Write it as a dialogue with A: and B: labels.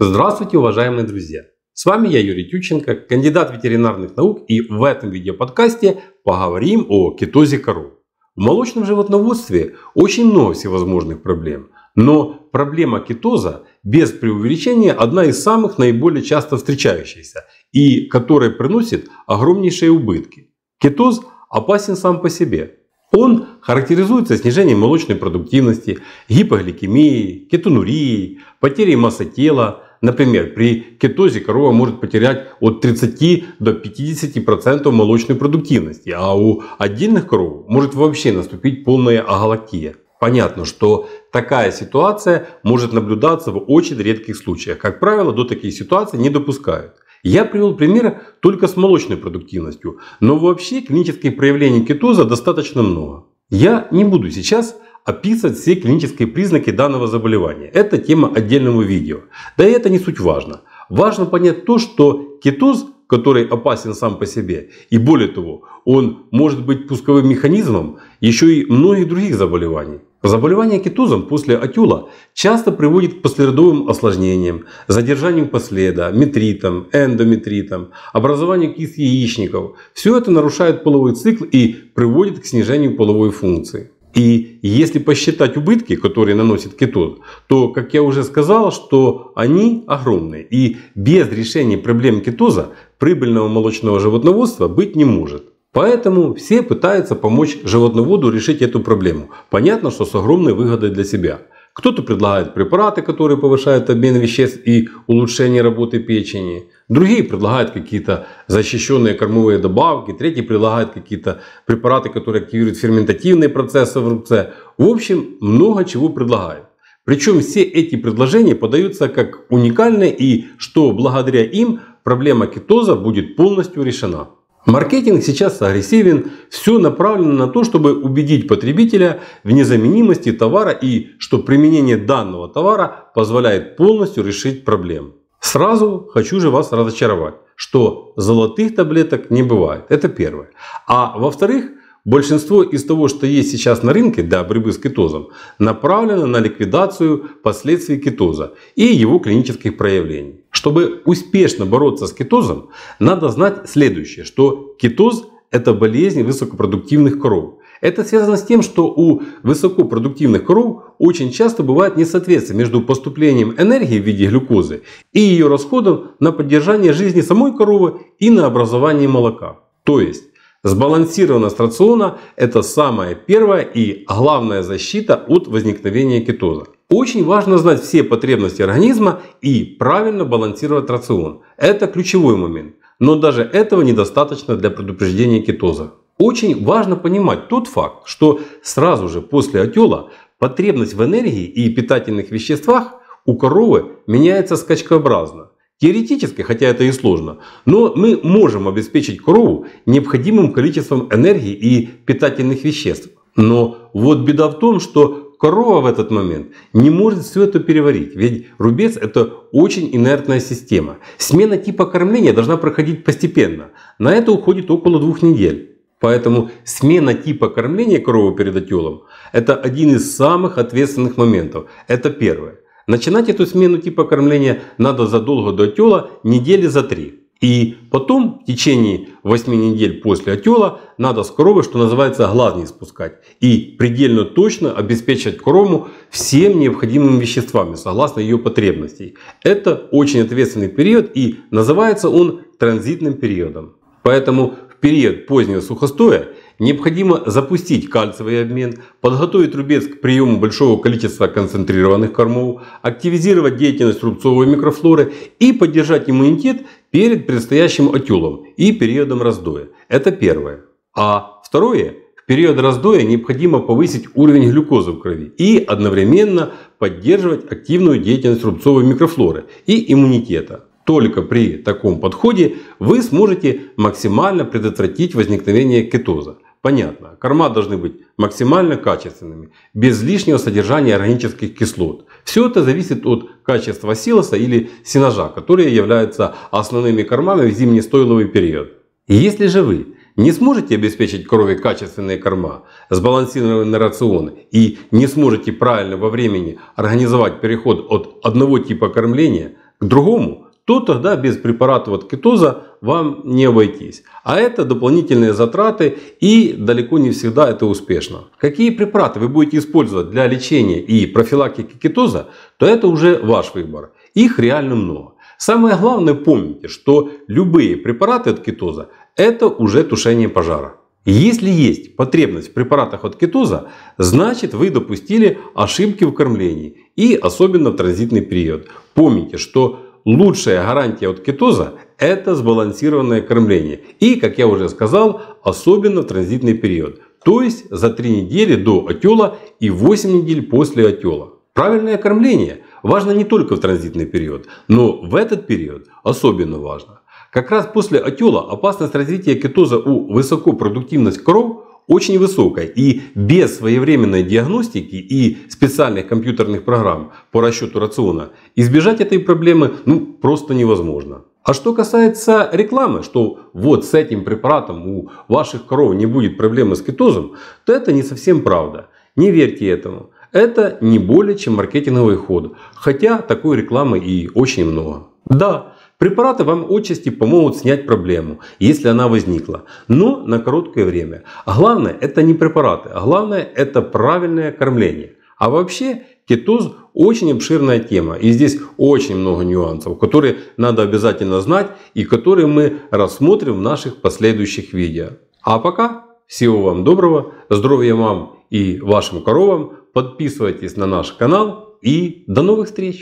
A: Здравствуйте, уважаемые друзья! С вами я, Юрий Тюченко, кандидат ветеринарных наук и в этом видеоподкасте поговорим о кетозе коров. В молочном животноводстве очень много всевозможных проблем, но проблема кетоза без преувеличения одна из самых наиболее часто встречающихся и которая приносит огромнейшие убытки. Кетоз опасен сам по себе, он характеризуется снижением молочной продуктивности, гипогликемией, кетонурией, потерей массы тела, Например, при кетозе корова может потерять от 30 до 50% молочной продуктивности, а у отдельных коров может вообще наступить полная агалактия. Понятно, что такая ситуация может наблюдаться в очень редких случаях. Как правило, до таких ситуаций не допускают. Я привел примеры только с молочной продуктивностью, но вообще клинических проявлений кетоза достаточно много. Я не буду сейчас описывать все клинические признаки данного заболевания. Это тема отдельного видео. Да и это не суть важно. Важно понять то, что кетоз, который опасен сам по себе, и более того, он может быть пусковым механизмом еще и многих других заболеваний. Заболевание кетозом после отюла часто приводит к послеродовым осложнениям, задержанию последа, метритам, эндометритам, образованию кис яичников. Все это нарушает половой цикл и приводит к снижению половой функции. И если посчитать убытки, которые наносит кетоз, то, как я уже сказал, что они огромные. И без решения проблем кетоза прибыльного молочного животноводства быть не может. Поэтому все пытаются помочь животноводу решить эту проблему. Понятно, что с огромной выгодой для себя. Кто-то предлагает препараты, которые повышают обмен веществ и улучшение работы печени. Другие предлагают какие-то защищенные кормовые добавки. Третьи предлагают какие-то препараты, которые активируют ферментативные процессы в рубце. В общем, много чего предлагают. Причем все эти предложения подаются как уникальные и что благодаря им проблема кетоза будет полностью решена. Маркетинг сейчас агрессивен, все направлено на то, чтобы убедить потребителя в незаменимости товара и что применение данного товара позволяет полностью решить проблему. Сразу хочу же вас разочаровать, что золотых таблеток не бывает. Это первое. А во-вторых, большинство из того, что есть сейчас на рынке для борьбы с кетозом, направлено на ликвидацию последствий кетоза и его клинических проявлений. Чтобы успешно бороться с кетозом, надо знать следующее, что кетоз – это болезнь высокопродуктивных коров. Это связано с тем, что у высокопродуктивных коров очень часто бывает несоответствие между поступлением энергии в виде глюкозы и ее расходом на поддержание жизни самой коровы и на образование молока. То есть Сбалансированность рациона – это самая первая и главная защита от возникновения кетоза. Очень важно знать все потребности организма и правильно балансировать рацион. Это ключевой момент. Но даже этого недостаточно для предупреждения кетоза. Очень важно понимать тот факт, что сразу же после отела потребность в энергии и питательных веществах у коровы меняется скачкообразно. Теоретически, хотя это и сложно, но мы можем обеспечить корову необходимым количеством энергии и питательных веществ. Но вот беда в том, что корова в этот момент не может все это переварить, ведь рубец это очень инертная система. Смена типа кормления должна проходить постепенно. На это уходит около двух недель. Поэтому смена типа кормления коровы перед отелом – это один из самых ответственных моментов. Это первое. Начинать эту смену типа кормления надо задолго до отела, недели за три. И потом в течение 8 недель после отела надо с коровы, что называется, глаз не спускать. И предельно точно обеспечивать корову всем необходимыми веществами, согласно ее потребностей. Это очень ответственный период и называется он транзитным периодом. Поэтому период позднего сухостоя необходимо запустить кальциевый обмен, подготовить рубец к приему большого количества концентрированных кормов, активизировать деятельность рубцовой микрофлоры и поддержать иммунитет перед предстоящим отелом и периодом раздоя. Это первое. А второе, в период раздоя необходимо повысить уровень глюкозы в крови и одновременно поддерживать активную деятельность рубцовой микрофлоры и иммунитета. Только при таком подходе вы сможете максимально предотвратить возникновение кетоза. Понятно, корма должны быть максимально качественными, без лишнего содержания органических кислот. Все это зависит от качества силоса или сенажа, которые являются основными кормами в зимний стойловый период. Если же вы не сможете обеспечить крови качественные корма, сбалансированный рацион и не сможете правильно во времени организовать переход от одного типа кормления к другому – то да, без препаратов от кетоза вам не обойтись. А это дополнительные затраты и далеко не всегда это успешно. Какие препараты вы будете использовать для лечения и профилактики кетоза, то это уже ваш выбор. Их реально много. Самое главное помните, что любые препараты от кетоза – это уже тушение пожара. Если есть потребность в препаратах от кетоза, значит вы допустили ошибки в кормлении и особенно в транзитный период. Помните, что лучшая гарантия от кетоза – это сбалансированное кормление. И, как я уже сказал, особенно в транзитный период. То есть за 3 недели до отела и 8 недель после отела. Правильное кормление важно не только в транзитный период, но в этот период особенно важно. Как раз после отела опасность развития кетоза у высокопродуктивных коров очень высокая. И без своевременной диагностики и специальных компьютерных программ по расчету рациона избежать этой проблемы ну, просто невозможно. А что касается рекламы, что вот с этим препаратом у ваших коров не будет проблемы с кетозом, то это не совсем правда. Не верьте этому. Это не более чем маркетинговый ход. Хотя такой рекламы и очень много. Да, Препараты вам отчасти помогут снять проблему, если она возникла, но на короткое время. Главное это не препараты, а главное это правильное кормление. А вообще кетоз очень обширная тема. И здесь очень много нюансов, которые надо обязательно знать и которые мы рассмотрим в наших последующих видео. А пока всего вам доброго, здоровья вам и вашим коровам. Подписывайтесь на наш канал и до новых встреч!